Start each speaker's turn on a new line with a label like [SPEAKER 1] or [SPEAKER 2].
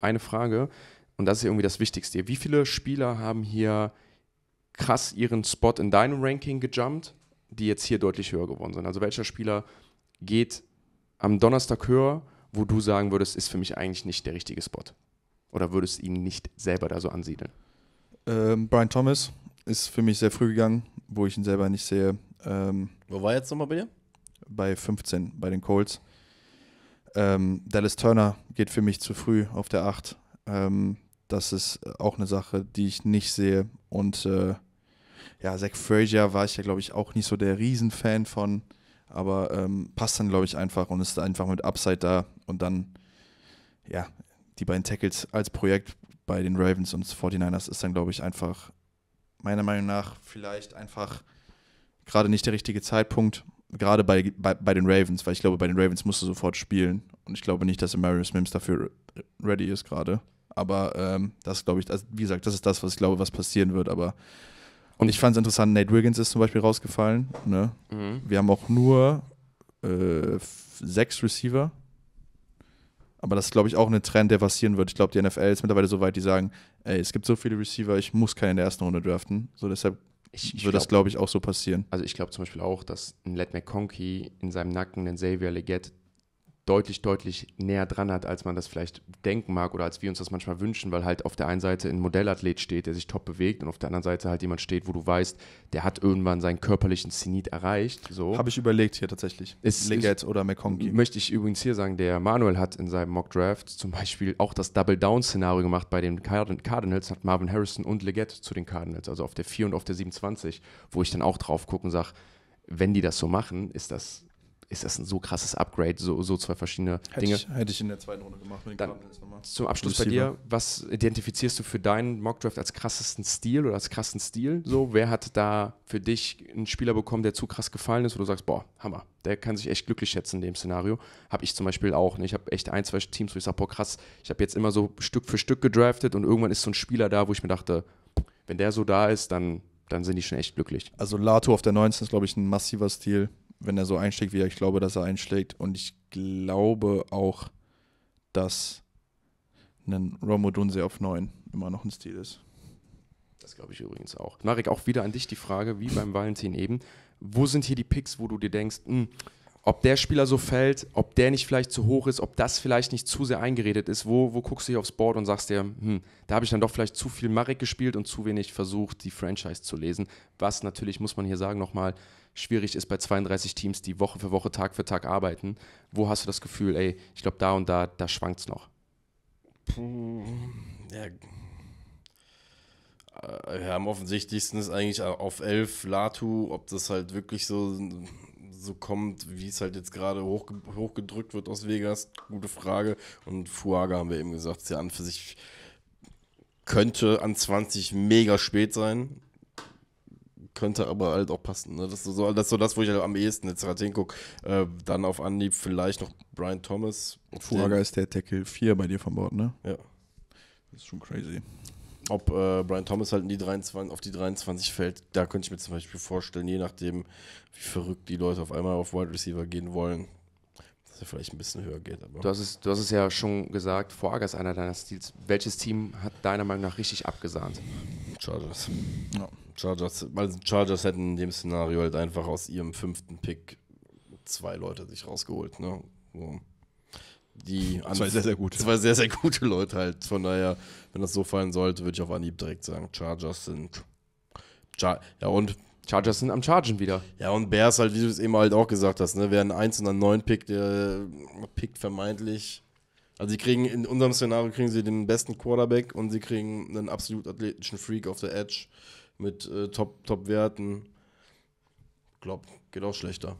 [SPEAKER 1] eine Frage, und das ist irgendwie das Wichtigste. Wie viele Spieler haben hier krass ihren Spot in deinem Ranking gejumpt, die jetzt hier deutlich höher geworden sind? Also welcher Spieler geht am Donnerstag höher, wo du sagen würdest, ist für mich eigentlich nicht der richtige Spot? Oder würdest du ihn nicht selber da so ansiedeln?
[SPEAKER 2] Ähm, Brian Thomas ist für mich sehr früh gegangen, wo ich ihn selber nicht sehe. Ähm, wo war er jetzt nochmal bei dir? Bei 15, bei den Colts. Ähm, Dallas Turner geht für mich zu früh auf der 8. Ähm, das ist auch eine Sache, die ich nicht sehe. Und äh, ja, Zach Frazier war ich ja, glaube ich, auch nicht so der Riesenfan von. Aber ähm, passt dann, glaube ich, einfach und ist einfach mit Upside da. Und dann, ja, die beiden Tackles als Projekt bei den Ravens und 49ers ist dann, glaube ich, einfach, meiner Meinung nach, vielleicht einfach gerade nicht der richtige Zeitpunkt gerade bei, bei, bei, den Ravens, weil ich glaube, bei den Ravens musst du sofort spielen. Und ich glaube nicht, dass Marius Mims dafür ready ist gerade. Aber ähm, das glaube ich, also, wie gesagt, das ist das, was ich glaube, was passieren wird. Aber und ich fand es interessant, Nate Wiggins ist zum Beispiel rausgefallen. Ne? Mhm. Wir haben auch nur äh, sechs Receiver. Aber das ist, glaube ich, auch ein Trend, der passieren wird. Ich glaube, die NFL ist mittlerweile so weit, die sagen, ey, es gibt so viele Receiver, ich muss keinen in der ersten Runde draften. So deshalb
[SPEAKER 1] ich, ich würde das, glaube ich, auch so passieren. Also ich glaube zum Beispiel auch, dass ein Led McConkey in seinem Nacken einen Xavier Leggett deutlich, deutlich näher dran hat, als man das vielleicht denken mag oder als wir uns das manchmal wünschen, weil halt auf der einen Seite ein Modellathlet steht, der sich top bewegt und auf der anderen Seite halt jemand steht, wo du weißt, der hat irgendwann seinen körperlichen Zenit erreicht. So. Habe ich überlegt hier tatsächlich. Ist, Leggett oder Mekongi. Möchte ich übrigens hier sagen, der Manuel hat in seinem Mock Draft zum Beispiel auch das Double-Down-Szenario gemacht bei den Cardinals, hat Marvin Harrison und Leggett zu den Cardinals, also auf der 4 und auf der 27, wo ich dann auch drauf gucke und sage, wenn die das so machen, ist das ist das ein so krasses Upgrade, so, so zwei verschiedene hätte Dinge. Ich,
[SPEAKER 2] hätte ich in der zweiten Runde gemacht mit den Dann Zum Abschluss bei dir,
[SPEAKER 1] was identifizierst du für deinen Mockdraft als krassesten Stil oder als krassen Stil? So, wer hat da für dich einen Spieler bekommen, der zu krass gefallen ist, wo du sagst, boah, Hammer, der kann sich echt glücklich schätzen in dem Szenario. Habe ich zum Beispiel auch. Ne? Ich habe echt ein, zwei Teams, wo ich sage, boah, krass, ich habe jetzt immer so Stück für Stück gedraftet und irgendwann ist so ein Spieler da, wo ich mir dachte, wenn der so da ist, dann, dann sind die schon echt glücklich.
[SPEAKER 2] Also Lato auf der 19 ist, glaube ich, ein massiver Stil wenn er so einschlägt, wie er, ich glaube, dass er einschlägt. Und ich glaube auch, dass
[SPEAKER 1] ein Romo Dunse auf 9 immer noch ein Stil ist. Das glaube ich übrigens auch. Marek, auch wieder an dich die Frage, wie beim Valentin eben. Wo sind hier die Picks, wo du dir denkst, mh, hm, ob der Spieler so fällt, ob der nicht vielleicht zu hoch ist, ob das vielleicht nicht zu sehr eingeredet ist. Wo, wo guckst du hier aufs Board und sagst dir, hm, da habe ich dann doch vielleicht zu viel Marek gespielt und zu wenig versucht, die Franchise zu lesen. Was natürlich, muss man hier sagen, nochmal schwierig ist bei 32 Teams, die Woche für Woche, Tag für Tag arbeiten. Wo hast du das Gefühl, ey, ich glaube, da und da, da schwankt es noch?
[SPEAKER 3] Puh, ja. Äh, ja, am offensichtlichsten ist eigentlich auf 11 Latu, ob das halt wirklich so so kommt, wie es halt jetzt gerade hoch, hochgedrückt wird aus Vegas, gute Frage. Und Fuaga haben wir eben gesagt, ist ja an für sich könnte an 20 mega spät sein. Könnte aber halt auch passen. Ne? Das, ist so, das, ist so, das wo ich halt am ehesten jetzt gerade hingucke. Äh, dann auf Anhieb vielleicht noch Brian Thomas. Fuaga
[SPEAKER 2] ist der Tackle 4 bei dir von Bord, ne? Ja.
[SPEAKER 3] Das ist schon crazy ob äh, Brian Thomas halt in die 23, auf die 23 fällt, da könnte ich mir zum Beispiel vorstellen, je nachdem, wie verrückt die Leute auf einmal auf Wide Receiver gehen wollen, dass er vielleicht ein bisschen höher geht. Aber. Du, hast es,
[SPEAKER 1] du hast es ja schon gesagt, Vorager ist einer deiner Stils. Welches Team hat deiner Meinung nach richtig abgesahnt? Chargers. Ja. Chargers,
[SPEAKER 3] also Chargers hätten in dem Szenario halt einfach aus ihrem fünften Pick zwei Leute sich rausgeholt. Ne? So die zwei sehr, sehr gute. Zwei sehr, sehr gute Leute halt. Von daher, wenn das so fallen sollte, würde ich auf Anhieb direkt sagen, Chargers sind. Char ja, und. Chargers sind am Chargen wieder. Ja, und Bears halt, wie du es eben halt auch gesagt hast, ne, werden 1 und dann 9 pickt, der pickt vermeintlich. Also sie kriegen, in unserem Szenario kriegen sie den besten Quarterback und sie kriegen einen absolut athletischen Freak auf der Edge mit äh, Top-Werten.
[SPEAKER 1] Top, Top -Werten. glaub, geht auch schlechter.